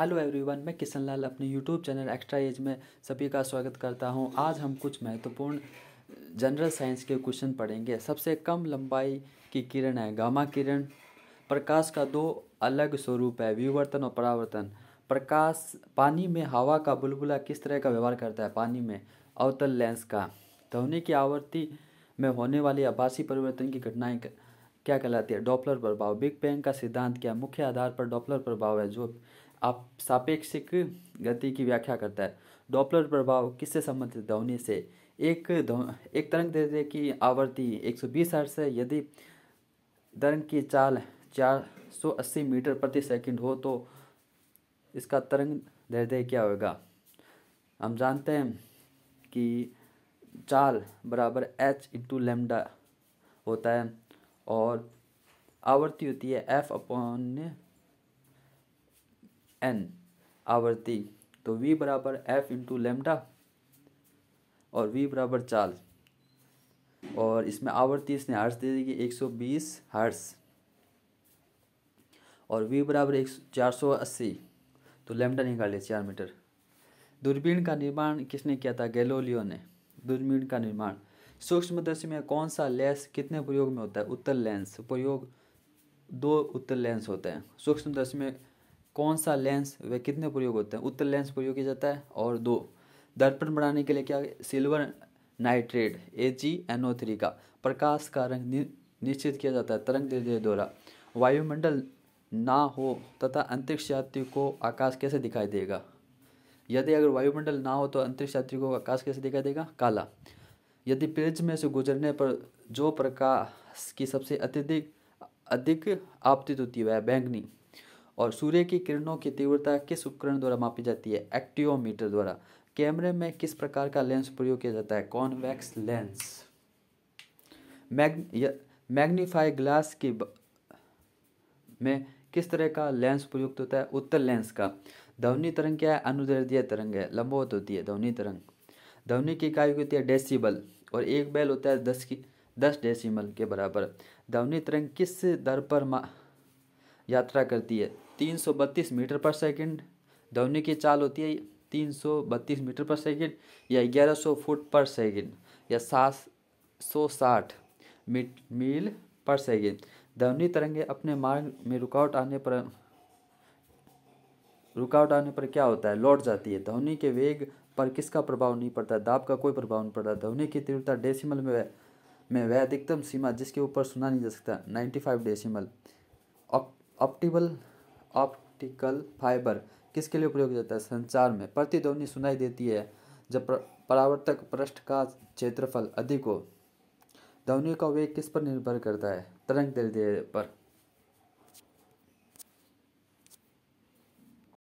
hello everyone मैं किशन लाल अपने YouTube channel extra as में सभी का स्वागत करता हूं आज हम कुछ महत्वपूर्ण जनरल साइंस के क्वेश्चन पढ़ेंगे सबसे कम लंबाई की किरण है गामा किरण प्रकाश का दो अलग स्वरूप है विवर्तन और परावर्तन प्रकाश पानी में हवा का बुलबुला किस तरह का व्यवहार करता है पानी में अवतल लेंस का ध्वनि की आवृत्ति में होने वाली आभासी परिवर्तन की घटनाएं क्या कहलाती है डॉपलर प्रभाव बिग बैंग का सिद्धांत क्या मुख्य आधार पर डॉपलर प्रभाव है जो आप सापेक्षिक गति की व्याख्या करता है डॉपलर प्रभाव किससे संबंधित ध्वनि से एक एक तरंग दैर्ध्य की आवृत्ति 120 हर्ट्ज है यदि तरंग की चाल 480 मीटर प्रति सेकंड हो तो इसका तरंग दैर्ध्य क्या होगा हम जानते हैं कि चाल बराबर एच इंटू लेमडा होता है और आवृत्ति होती है एफ अपॉन एन आवृत्ति तो वी बराबर एफ इंटू लेमडा और वी बराबर चाल और इसमें आवृत्ति इसने हर्ष दे दी कि 120 हर्स और वी बराबर एक चार सौ अस्सी तो लेमडा निकाल लिया चार मीटर दूरबीन का निर्माण किसने किया था गैलोलियो ने दूरबीन का निर्माण सूक्ष्मदर्शी में कौन सा लेंस कितने प्रयोग में होता है उत्तर लेंस प्रयोग दो उत्तर लेंस होते हैं सूक्ष्मदर्शी में कौन सा लेंस वे कितने प्रयोग होते हैं उत्तर लेंस प्रयोग किया जाता है और दो दर्पण बनाने के लिए क्या silver nitrate A G N O three का प्रकाश का रंग नि, निश्चित किया जाता है तरंग दीर्घ द्वारा वायुमंडल ना हो तथा अंतरिक्ष यात्री को आकाश कैसे दिखाई देगा यदि अगर वायुमंडल ना हो तो अंतरिक्ष यात्री को आकाश कैसे दिखाई देगा काला यदि पेज में से गुजरने पर जो प्रकाश की सबसे अत्यधिक अधिक आपतित होती है वह बैंगनी और सूर्य की किरणों की तीव्रता किस उपकरण द्वारा मापी जाती है एक्टिवोमीटर द्वारा कैमरे में किस प्रकार का लेंस प्रयोग किया जाता है convex lens mag magnify glass की ब... में किस तरह का लेंस प्रयुक्त होता है उत्तर लेंस का ध्वनि तरंग क्या है अनुदर्दीय तरंग है लंबवत होती है ध्वनि तरंग ध्वनि की इकाई होती है डेसीबल और एक बैल होता है दस की दस डेसिमल के बराबर ध्वनि तरंग किस दर पर मा यात्रा करती है बत्तीस मीटर पर सेकेंड धोनी की चाल होती है बत्तीस मीटर पर सेकेंड या सौ फुट पर सेकेंड या सात सौ साठ मील पर सेकेंड धवनी तरंगे अपने मार्ग में रुकावट आने पर रुकावट आने पर क्या होता है लौट जाती है ध्वनि के वेग पर किसका प्रभाव नहीं पड़ता दाब का कोई प्रभाव नहीं पड़ता ध्वनि की तीव्रता डेसिमल में वह में वह अधिकतम सीमा जिसके ऊपर सुना नहीं जा सकता ninety five decimal optical optical fibre किसके लिए उपयोग किया जाता है संचार में प्रतिध्वनि सुनाई देती है जब परावर्तक पृष्ठ का क्षेत्रफल अधिक हो ध्वनि का वेग किस पर निर्भर करता है तरंग दैर्ध्य पर